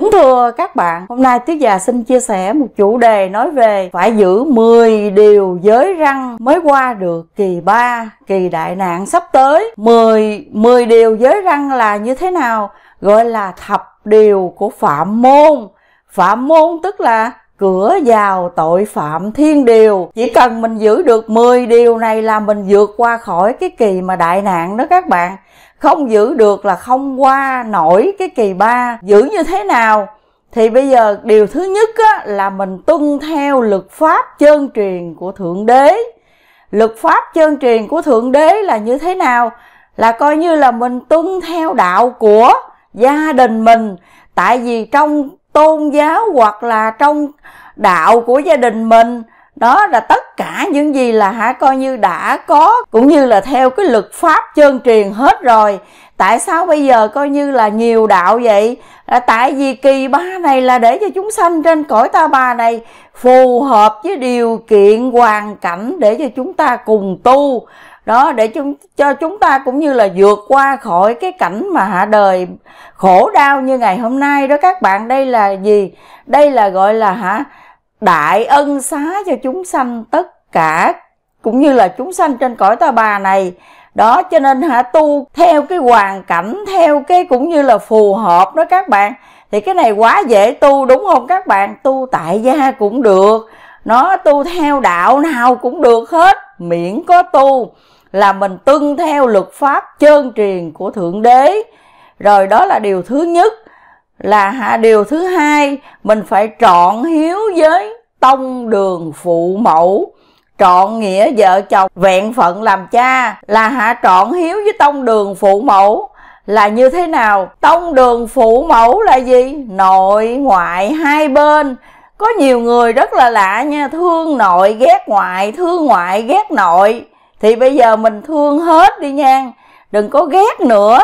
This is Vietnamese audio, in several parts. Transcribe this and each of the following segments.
Kính thưa các bạn, hôm nay Tiết Già xin chia sẻ một chủ đề nói về phải giữ 10 điều giới răng mới qua được kỳ 3, kỳ đại nạn sắp tới. 10, 10 điều giới răng là như thế nào? Gọi là thập điều của phạm môn. Phạm môn tức là cửa vào tội phạm thiên điều chỉ cần mình giữ được 10 điều này là mình vượt qua khỏi cái kỳ mà đại nạn đó các bạn không giữ được là không qua nổi cái kỳ ba giữ như thế nào thì bây giờ điều thứ nhất á, là mình tuân theo luật pháp chân truyền của thượng đế luật pháp chân truyền của thượng đế là như thế nào là coi như là mình tuân theo đạo của gia đình mình tại vì trong tôn giáo hoặc là trong đạo của gia đình mình đó là tất cả những gì là hả coi như đã có cũng như là theo cái luật pháp chân truyền hết rồi tại sao bây giờ coi như là nhiều đạo vậy là tại vì kỳ ba này là để cho chúng sanh trên cõi ta bà này phù hợp với điều kiện hoàn cảnh để cho chúng ta cùng tu đó để chúng cho chúng ta cũng như là vượt qua khỏi cái cảnh mà hạ đời khổ đau như ngày hôm nay đó các bạn đây là gì đây là gọi là hả đại ân xá cho chúng sanh tất cả cũng như là chúng sanh trên cõi ta bà này đó cho nên hả tu theo cái hoàn cảnh theo cái cũng như là phù hợp đó các bạn thì cái này quá dễ tu đúng không các bạn tu tại gia cũng được nó tu theo đạo nào cũng được hết miễn có tu là mình tuân theo luật pháp trơn truyền của thượng đế rồi đó là điều thứ nhất là hạ điều thứ hai mình phải trọn hiếu với tông đường phụ mẫu trọn nghĩa vợ chồng vẹn phận làm cha là hạ trọn hiếu với tông đường phụ mẫu là như thế nào tông đường phụ mẫu là gì nội ngoại hai bên có nhiều người rất là lạ nha thương nội ghét ngoại thương ngoại ghét nội thì bây giờ mình thương hết đi nha đừng có ghét nữa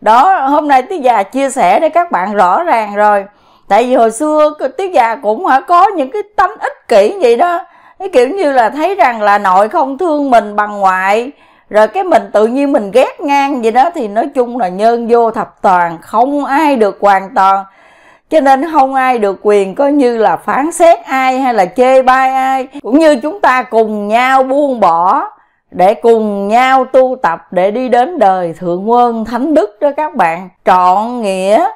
đó hôm nay tiết già chia sẻ để các bạn rõ ràng rồi tại vì hồi xưa tiết già cũng có những cái tánh ích kỷ vậy đó cái kiểu như là thấy rằng là nội không thương mình bằng ngoại rồi cái mình tự nhiên mình ghét ngang vậy đó thì nói chung là nhân vô thập toàn không ai được hoàn toàn cho nên không ai được quyền coi như là phán xét ai hay là chê bai ai cũng như chúng ta cùng nhau buông bỏ để cùng nhau tu tập để đi đến đời thượng quân thánh đức đó các bạn trọn nghĩa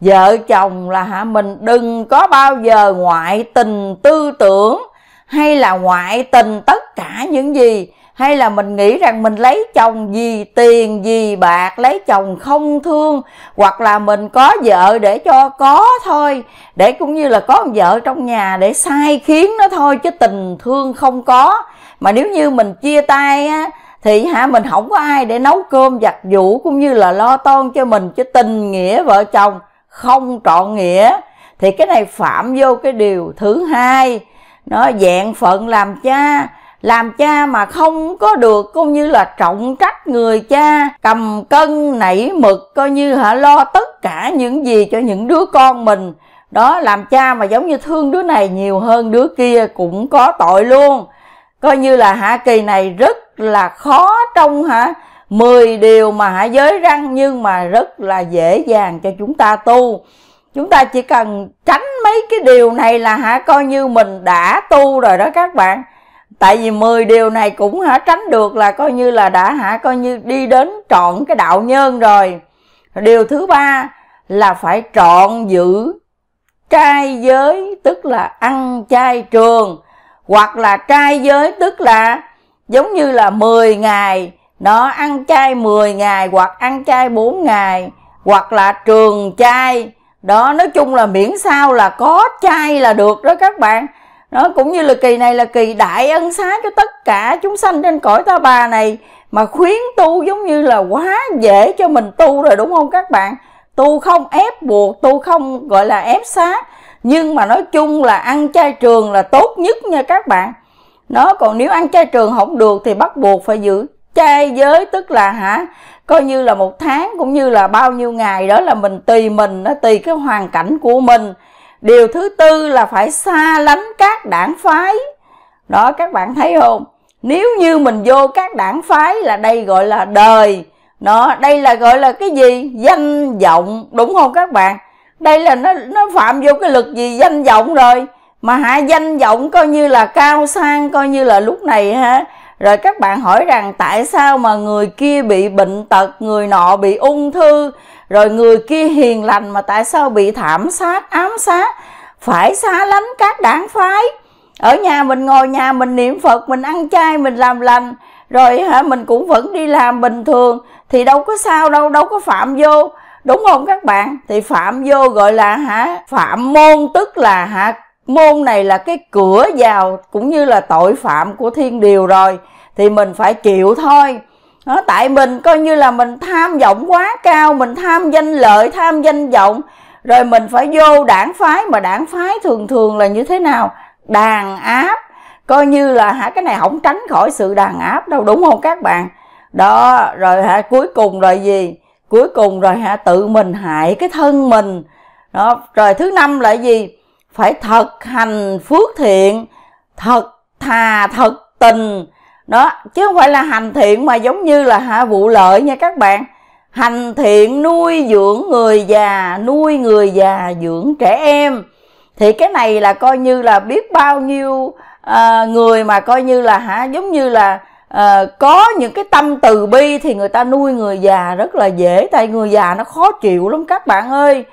vợ chồng là hả mình đừng có bao giờ ngoại tình tư tưởng hay là ngoại tình tất cả những gì hay là mình nghĩ rằng mình lấy chồng vì tiền vì bạc lấy chồng không thương hoặc là mình có vợ để cho có thôi để cũng như là có vợ trong nhà để sai khiến nó thôi chứ tình thương không có mà nếu như mình chia tay á thì hả mình không có ai để nấu cơm giặt giũ cũng như là lo toan cho mình chứ tình nghĩa vợ chồng không trọn nghĩa thì cái này phạm vô cái điều thứ hai nó dạng phận làm cha làm cha mà không có được cũng như là trọng trách người cha cầm cân nảy mực coi như hả lo tất cả những gì cho những đứa con mình đó làm cha mà giống như thương đứa này nhiều hơn đứa kia cũng có tội luôn coi như là hạ kỳ này rất là khó trong hả 10 điều mà hạ giới răng nhưng mà rất là dễ dàng cho chúng ta tu chúng ta chỉ cần tránh mấy cái điều này là hả coi như mình đã tu rồi đó các bạn tại vì 10 điều này cũng hả tránh được là coi như là đã hả coi như đi đến trọn cái đạo nhân rồi điều thứ ba là phải trọn giữ trai giới tức là ăn chay trường hoặc là trai giới tức là giống như là 10 ngày nó ăn chay 10 ngày hoặc ăn chay 4 ngày hoặc là trường chay đó nói chung là miễn sao là có chay là được đó các bạn nó cũng như là kỳ này là kỳ đại ân xá cho tất cả chúng sanh trên cõi ta bà này mà khuyến tu giống như là quá dễ cho mình tu rồi đúng không các bạn tu không ép buộc tu không gọi là ép sát nhưng mà nói chung là ăn chay trường là tốt nhất nha các bạn nó còn nếu ăn chay trường không được thì bắt buộc phải giữ chay giới tức là hả coi như là một tháng cũng như là bao nhiêu ngày đó là mình tùy mình nó tùy cái hoàn cảnh của mình điều thứ tư là phải xa lánh các đảng phái đó các bạn thấy không nếu như mình vô các đảng phái là đây gọi là đời nó đây là gọi là cái gì danh vọng đúng không các bạn đây là nó nó phạm vô cái lực gì danh vọng rồi mà hạ danh vọng coi như là cao sang coi như là lúc này ha rồi các bạn hỏi rằng tại sao mà người kia bị bệnh tật người nọ bị ung thư rồi người kia hiền lành mà tại sao bị thảm sát ám sát phải xa lánh các đảng phái ở nhà mình ngồi nhà mình niệm phật mình ăn chay mình làm lành rồi hả mình cũng vẫn đi làm bình thường thì đâu có sao đâu đâu có phạm vô đúng không các bạn thì phạm vô gọi là hả phạm môn tức là hả môn này là cái cửa vào cũng như là tội phạm của thiên điều rồi thì mình phải chịu thôi đó, tại mình coi như là mình tham vọng quá cao mình tham danh lợi tham danh vọng rồi mình phải vô đảng phái mà đảng phái thường thường là như thế nào đàn áp coi như là hả cái này không tránh khỏi sự đàn áp đâu đúng không các bạn đó rồi hả cuối cùng rồi gì cuối cùng rồi hả tự mình hại cái thân mình đó rồi thứ năm là gì phải thật hành phước thiện thật thà thật tình đó chứ không phải là hành thiện mà giống như là hạ vụ lợi nha các bạn hành thiện nuôi dưỡng người già nuôi người già dưỡng trẻ em thì cái này là coi như là biết bao nhiêu uh, người mà coi như là hả giống như là à, có những cái tâm từ bi thì người ta nuôi người già rất là dễ tại người già nó khó chịu lắm các bạn ơi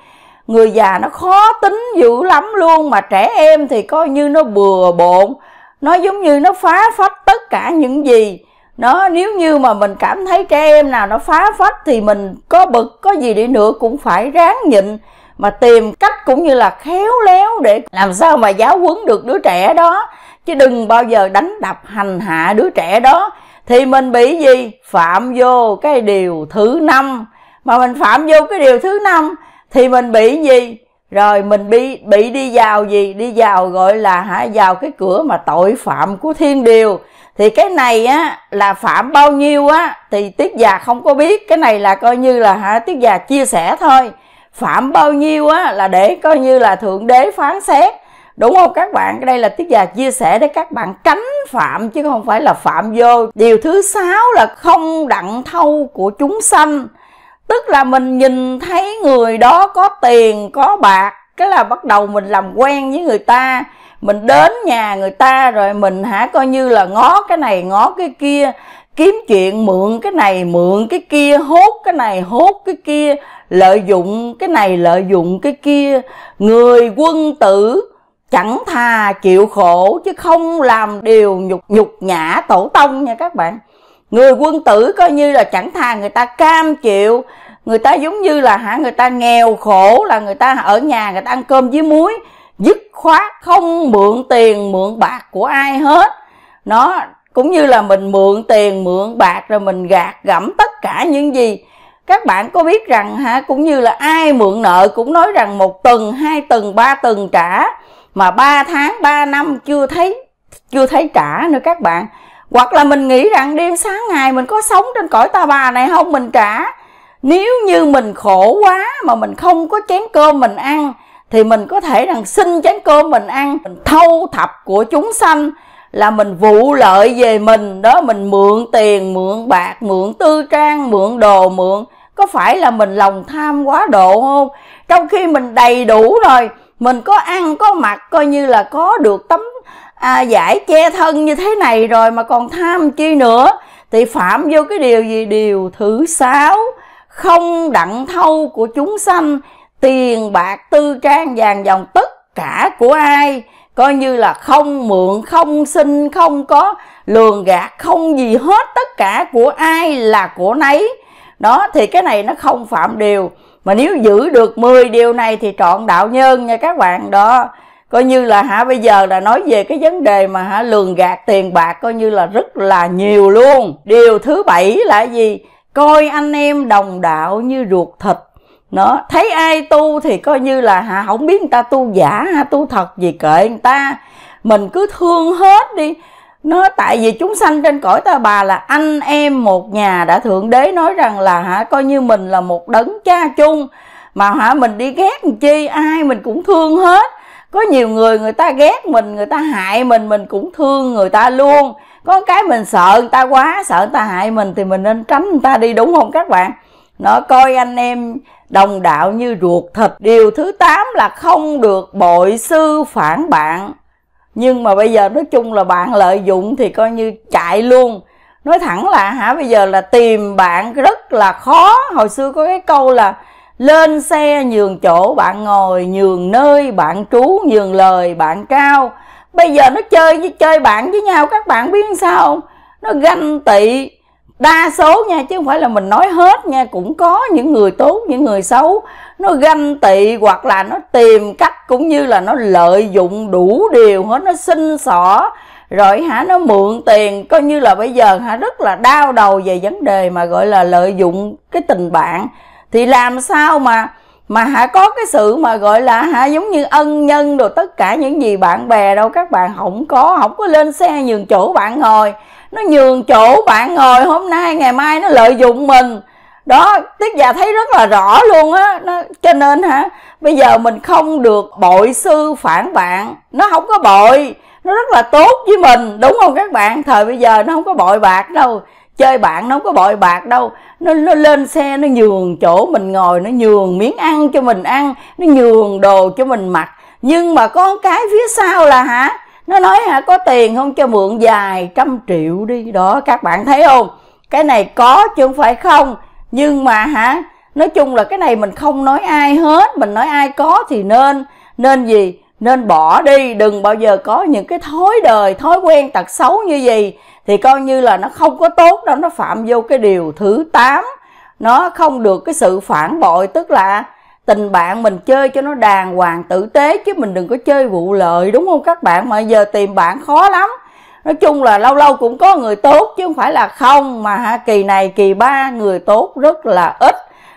người già nó khó tính dữ lắm luôn mà trẻ em thì coi như nó bừa bộn nó giống như nó phá phách tất cả những gì nó nếu như mà mình cảm thấy trẻ em nào nó phá phách thì mình có bực có gì đi nữa cũng phải ráng nhịn mà tìm cách cũng như là khéo léo để làm sao mà giáo huấn được đứa trẻ đó chứ đừng bao giờ đánh đập hành hạ đứa trẻ đó thì mình bị gì phạm vô cái điều thứ năm mà mình phạm vô cái điều thứ năm thì mình bị gì rồi mình bị bị đi vào gì đi vào gọi là hả vào cái cửa mà tội phạm của thiên điều thì cái này á là phạm bao nhiêu á thì tiết già không có biết cái này là coi như là hả tiết già chia sẻ thôi phạm bao nhiêu á là để coi như là thượng đế phán xét đúng không các bạn đây là tiết già chia sẻ để các bạn tránh phạm chứ không phải là phạm vô điều thứ sáu là không đặng thâu của chúng sanh tức là mình nhìn thấy người đó có tiền có bạc cái là bắt đầu mình làm quen với người ta mình đến nhà người ta rồi mình hả coi như là ngó cái này ngó cái kia kiếm chuyện mượn cái này mượn cái kia hốt cái này hốt cái kia lợi dụng cái này lợi dụng cái kia người quân tử chẳng thà chịu khổ chứ không làm điều nhục nhục nhã tổ tông nha các bạn người quân tử coi như là chẳng thà người ta cam chịu người ta giống như là hả người ta nghèo khổ là người ta ở nhà người ta ăn cơm với muối dứt khoát không mượn tiền mượn bạc của ai hết nó cũng như là mình mượn tiền mượn bạc rồi mình gạt gẫm tất cả những gì các bạn có biết rằng ha cũng như là ai mượn nợ cũng nói rằng một tuần hai tuần ba tuần trả mà 3 tháng 3 năm chưa thấy chưa thấy trả nữa các bạn hoặc là mình nghĩ rằng đêm sáng ngày mình có sống trên cõi ta bà này không mình trả nếu như mình khổ quá mà mình không có chén cơm mình ăn thì mình có thể rằng xin chén cơm mình ăn mình thâu thập của chúng sanh là mình vụ lợi về mình đó mình mượn tiền mượn bạc mượn tư trang mượn đồ mượn có phải là mình lòng tham quá độ không trong khi mình đầy đủ rồi mình có ăn có mặc coi như là có được tấm à, giải che thân như thế này rồi mà còn tham chi nữa thì phạm vô cái điều gì điều thứ sáu không đặng thâu của chúng sanh tiền bạc tư trang vàng dòng tất cả của ai coi như là không mượn không xin không có lường gạt không gì hết tất cả của ai là của nấy đó thì cái này nó không phạm điều mà nếu giữ được 10 điều này thì trọn đạo nhân nha các bạn đó coi như là hả bây giờ là nói về cái vấn đề mà hả lường gạt tiền bạc coi như là rất là nhiều luôn điều thứ bảy là gì coi anh em đồng đạo như ruột thịt nó thấy ai tu thì coi như là hả không biết người ta tu giả ha tu thật gì kệ người ta mình cứ thương hết đi nó tại vì chúng sanh trên cõi ta bà là anh em một nhà đã thượng đế nói rằng là hả coi như mình là một đấng cha chung mà hả mình đi ghét làm chi ai mình cũng thương hết có nhiều người người ta ghét mình người ta hại mình mình cũng thương người ta luôn có cái mình sợ người ta quá sợ người ta hại mình thì mình nên tránh người ta đi đúng không các bạn nó coi anh em đồng đạo như ruột thịt điều thứ 8 là không được bội sư phản bạn nhưng mà bây giờ nói chung là bạn lợi dụng thì coi như chạy luôn nói thẳng là hả bây giờ là tìm bạn rất là khó hồi xưa có cái câu là lên xe nhường chỗ bạn ngồi nhường nơi bạn trú nhường lời bạn cao bây giờ nó chơi với chơi bạn với nhau các bạn biết sao không nó ganh tị đa số nha chứ không phải là mình nói hết nha cũng có những người tốt những người xấu nó ganh tị hoặc là nó tìm cách cũng như là nó lợi dụng đủ điều hết nó xin xỏ rồi hả nó mượn tiền coi như là bây giờ hả rất là đau đầu về vấn đề mà gọi là lợi dụng cái tình bạn thì làm sao mà mà hả có cái sự mà gọi là hả giống như ân nhân rồi tất cả những gì bạn bè đâu các bạn không có không có lên xe nhường chỗ bạn ngồi nó nhường chỗ bạn ngồi hôm nay ngày mai nó lợi dụng mình đó tiết già dạ thấy rất là rõ luôn á nó cho nên hả bây giờ mình không được bội sư phản bạn nó không có bội nó rất là tốt với mình đúng không các bạn thời bây giờ nó không có bội bạc đâu chơi bạn nó không có bội bạc đâu nó, nó lên xe nó nhường chỗ mình ngồi nó nhường miếng ăn cho mình ăn nó nhường đồ cho mình mặc nhưng mà có cái phía sau là hả nó nói hả có tiền không cho mượn vài trăm triệu đi đó các bạn thấy không cái này có chứ không phải không nhưng mà hả nói chung là cái này mình không nói ai hết mình nói ai có thì nên nên gì nên bỏ đi đừng bao giờ có những cái thói đời thói quen tật xấu như gì thì coi như là nó không có tốt đâu nó phạm vô cái điều thứ 8 nó không được cái sự phản bội tức là tình bạn mình chơi cho nó đàng hoàng tử tế chứ mình đừng có chơi vụ lợi đúng không các bạn mà giờ tìm bạn khó lắm nói chung là lâu lâu cũng có người tốt chứ không phải là không mà kỳ này kỳ ba người tốt rất là ít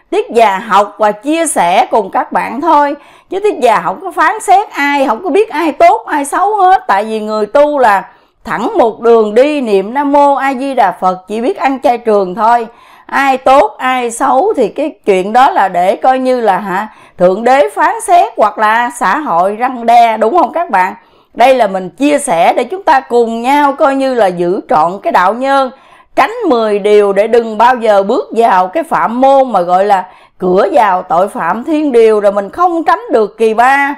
tiết già học và chia sẻ cùng các bạn thôi chứ tiết già không có phán xét ai không có biết ai tốt ai xấu hết tại vì người tu là thẳng một đường đi niệm nam mô a di đà phật chỉ biết ăn chay trường thôi ai tốt ai xấu thì cái chuyện đó là để coi như là hả thượng đế phán xét hoặc là xã hội răng đe đúng không các bạn đây là mình chia sẻ để chúng ta cùng nhau coi như là giữ trọn cái đạo nhân tránh 10 điều để đừng bao giờ bước vào cái phạm môn mà gọi là cửa vào tội phạm thiên điều rồi mình không tránh được kỳ ba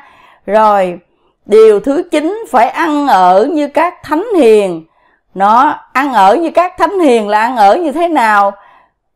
rồi điều thứ chín phải ăn ở như các thánh hiền nó ăn ở như các thánh hiền là ăn ở như thế nào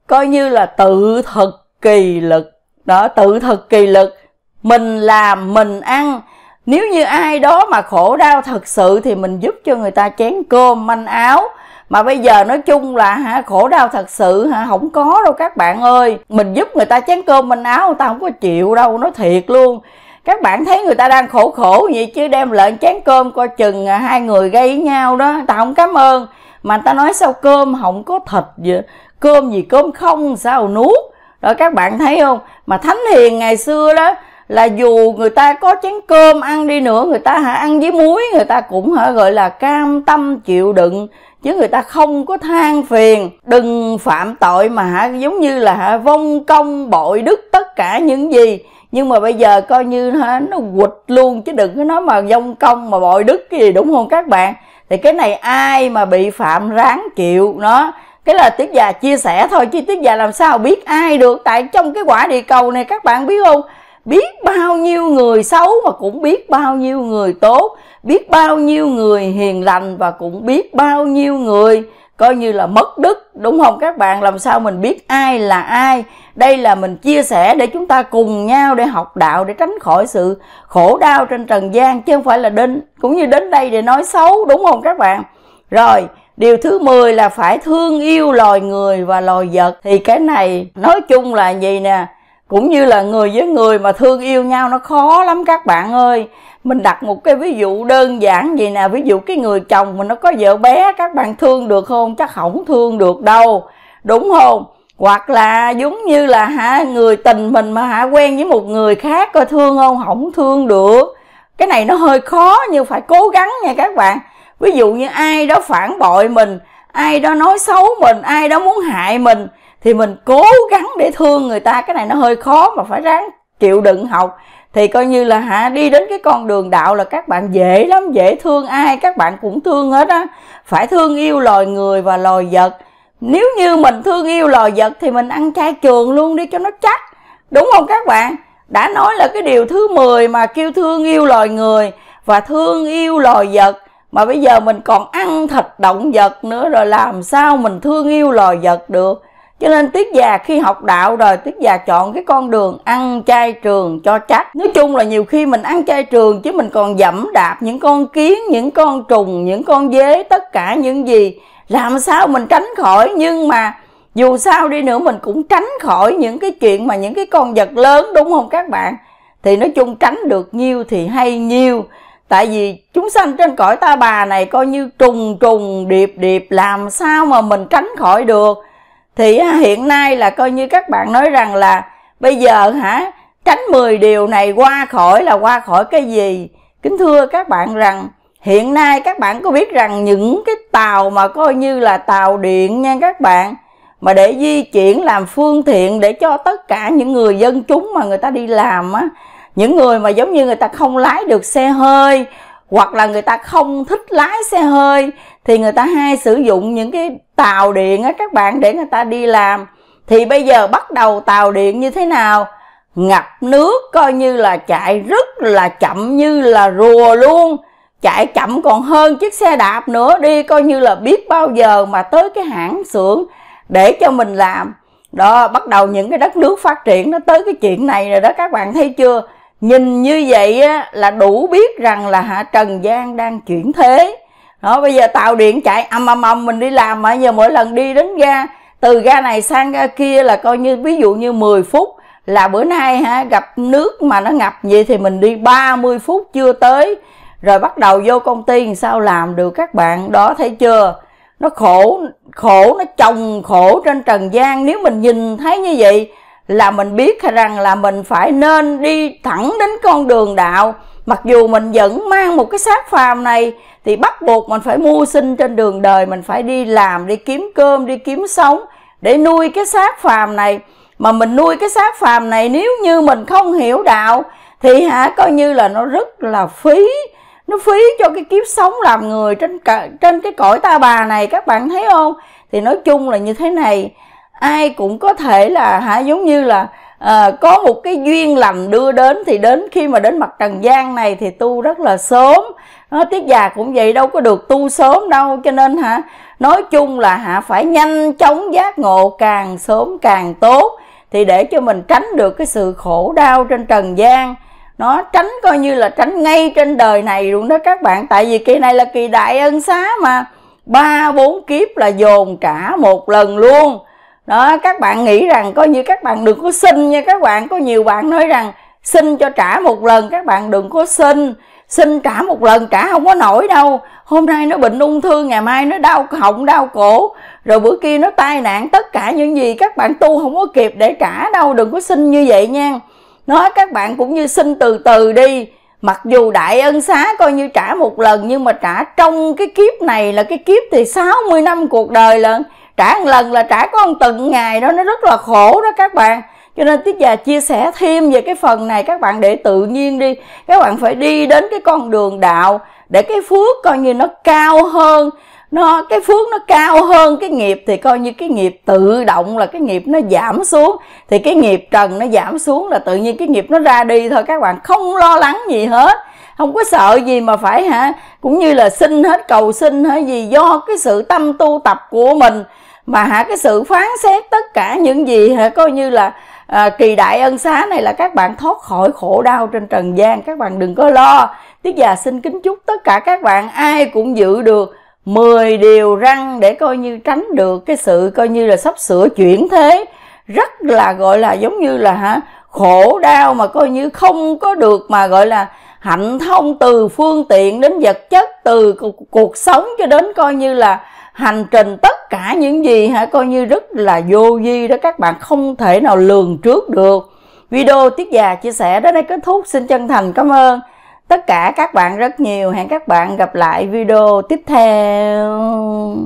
coi như là tự thực kỳ lực đó tự thực kỳ lực mình làm mình ăn nếu như ai đó mà khổ đau thật sự thì mình giúp cho người ta chén cơm manh áo mà bây giờ nói chung là hả khổ đau thật sự hả không có đâu các bạn ơi mình giúp người ta chén cơm manh áo người ta không có chịu đâu nói thiệt luôn các bạn thấy người ta đang khổ khổ vậy chứ đem lợn chén cơm coi chừng à, hai người gây nhau đó ta không cảm ơn mà ta nói sao cơm không có thịt vậy cơm gì cơm không sao nuốt đó các bạn thấy không mà thánh hiền ngày xưa đó là dù người ta có chén cơm ăn đi nữa người ta hả ăn với muối người ta cũng hả gọi là cam tâm chịu đựng chứ người ta không có than phiền đừng phạm tội mà hả giống như là hả vong công bội đức tất cả những gì nhưng mà bây giờ coi như hả nó quịch luôn chứ đừng có nói mà vong công mà bội đức cái gì đúng không các bạn thì cái này ai mà bị phạm ráng chịu nó cái là tiết già chia sẻ thôi chứ tiết già làm sao biết ai được tại trong cái quả địa cầu này các bạn biết không biết bao nhiêu người xấu mà cũng biết bao nhiêu người tốt biết bao nhiêu người hiền lành và cũng biết bao nhiêu người coi như là mất đức đúng không các bạn làm sao mình biết ai là ai đây là mình chia sẻ để chúng ta cùng nhau để học đạo để tránh khỏi sự khổ đau trên trần gian chứ không phải là đến cũng như đến đây để nói xấu đúng không các bạn rồi Điều thứ 10 là phải thương yêu loài người và loài vật Thì cái này nói chung là gì nè cũng như là người với người mà thương yêu nhau nó khó lắm các bạn ơi mình đặt một cái ví dụ đơn giản gì nè ví dụ cái người chồng mình nó có vợ bé các bạn thương được không chắc không thương được đâu đúng không hoặc là giống như là hả người tình mình mà hả quen với một người khác coi thương không không thương được cái này nó hơi khó nhưng phải cố gắng nha các bạn ví dụ như ai đó phản bội mình ai đó nói xấu mình ai đó muốn hại mình thì mình cố gắng để thương người ta cái này nó hơi khó mà phải ráng chịu đựng học thì coi như là hả đi đến cái con đường đạo là các bạn dễ lắm dễ thương ai các bạn cũng thương hết á phải thương yêu loài người và loài vật nếu như mình thương yêu loài vật thì mình ăn chay trường luôn đi cho nó chắc đúng không các bạn đã nói là cái điều thứ 10 mà kêu thương yêu loài người và thương yêu loài vật mà bây giờ mình còn ăn thịt động vật nữa rồi làm sao mình thương yêu loài vật được cho nên tiết già khi học đạo rồi tiết già chọn cái con đường ăn chay trường cho chắc nói chung là nhiều khi mình ăn chay trường chứ mình còn dẫm đạp những con kiến những con trùng những con dế tất cả những gì làm sao mình tránh khỏi nhưng mà dù sao đi nữa mình cũng tránh khỏi những cái chuyện mà những cái con vật lớn đúng không các bạn thì nói chung tránh được nhiêu thì hay nhiêu tại vì chúng sanh trên cõi ta bà này coi như trùng trùng điệp điệp làm sao mà mình tránh khỏi được thì hiện nay là coi như các bạn nói rằng là bây giờ hả tránh 10 điều này qua khỏi là qua khỏi cái gì kính thưa các bạn rằng hiện nay các bạn có biết rằng những cái tàu mà coi như là tàu điện nha các bạn mà để di chuyển làm phương tiện để cho tất cả những người dân chúng mà người ta đi làm á những người mà giống như người ta không lái được xe hơi hoặc là người ta không thích lái xe hơi thì người ta hay sử dụng những cái tàu điện á các bạn để người ta đi làm thì bây giờ bắt đầu tàu điện như thế nào ngập nước coi như là chạy rất là chậm như là rùa luôn chạy chậm còn hơn chiếc xe đạp nữa đi coi như là biết bao giờ mà tới cái hãng xưởng để cho mình làm đó bắt đầu những cái đất nước phát triển nó tới cái chuyện này rồi đó các bạn thấy chưa nhìn như vậy á, là đủ biết rằng là hả trần gian đang chuyển thế đó bây giờ tàu điện chạy âm âm âm mình đi làm mà giờ mỗi lần đi đến ga từ ga này sang ga kia là coi như ví dụ như 10 phút là bữa nay ha gặp nước mà nó ngập vậy thì mình đi 30 phút chưa tới rồi bắt đầu vô công ty sao làm được các bạn đó thấy chưa nó khổ khổ nó chồng khổ trên trần gian nếu mình nhìn thấy như vậy là mình biết rằng là mình phải nên đi thẳng đến con đường đạo mặc dù mình vẫn mang một cái xác phàm này thì bắt buộc mình phải mưu sinh trên đường đời mình phải đi làm đi kiếm cơm đi kiếm sống để nuôi cái xác phàm này mà mình nuôi cái xác phàm này nếu như mình không hiểu đạo thì hả coi như là nó rất là phí nó phí cho cái kiếp sống làm người trên cả, trên cái cõi ta bà này các bạn thấy không thì nói chung là như thế này ai cũng có thể là hả giống như là à, có một cái duyên lành đưa đến thì đến khi mà đến mặt trần gian này thì tu rất là sớm nó tiết già cũng vậy đâu có được tu sớm đâu cho nên hả nói chung là hả phải nhanh chóng giác ngộ càng sớm càng tốt thì để cho mình tránh được cái sự khổ đau trên trần gian nó tránh coi như là tránh ngay trên đời này luôn đó các bạn tại vì kỳ này là kỳ đại ân xá mà ba bốn kiếp là dồn cả một lần luôn đó các bạn nghĩ rằng coi như các bạn đừng có xin nha các bạn có nhiều bạn nói rằng xin cho trả một lần các bạn đừng có xin xin trả một lần trả không có nổi đâu hôm nay nó bệnh ung thư ngày mai nó đau họng đau cổ rồi bữa kia nó tai nạn tất cả những gì các bạn tu không có kịp để trả đâu đừng có xin như vậy nha nói các bạn cũng như xin từ từ đi mặc dù đại ân xá coi như trả một lần nhưng mà trả trong cái kiếp này là cái kiếp thì 60 năm cuộc đời lận là trả một lần là trả có từng ngày đó nó rất là khổ đó các bạn cho nên tiết già dạ chia sẻ thêm về cái phần này các bạn để tự nhiên đi các bạn phải đi đến cái con đường đạo để cái phước coi như nó cao hơn nó cái phước nó cao hơn cái nghiệp thì coi như cái nghiệp tự động là cái nghiệp nó giảm xuống thì cái nghiệp trần nó giảm xuống là tự nhiên cái nghiệp nó ra đi thôi các bạn không lo lắng gì hết không có sợ gì mà phải hả cũng như là xin hết cầu xin hay gì do cái sự tâm tu tập của mình mà hả cái sự phán xét tất cả những gì hả coi như là à, kỳ đại ân xá này là các bạn thoát khỏi khổ đau trên trần gian các bạn đừng có lo tiết già xin kính chúc tất cả các bạn ai cũng giữ được 10 điều răng để coi như tránh được cái sự coi như là sắp sửa chuyển thế rất là gọi là giống như là hả khổ đau mà coi như không có được mà gọi là hạnh thông từ phương tiện đến vật chất từ cuộc, cuộc sống cho đến coi như là hành trình tất cả những gì hả coi như rất là vô di đó các bạn không thể nào lường trước được video tiết già chia sẻ đến đây kết thúc xin chân thành cảm ơn tất cả các bạn rất nhiều hẹn các bạn gặp lại video tiếp theo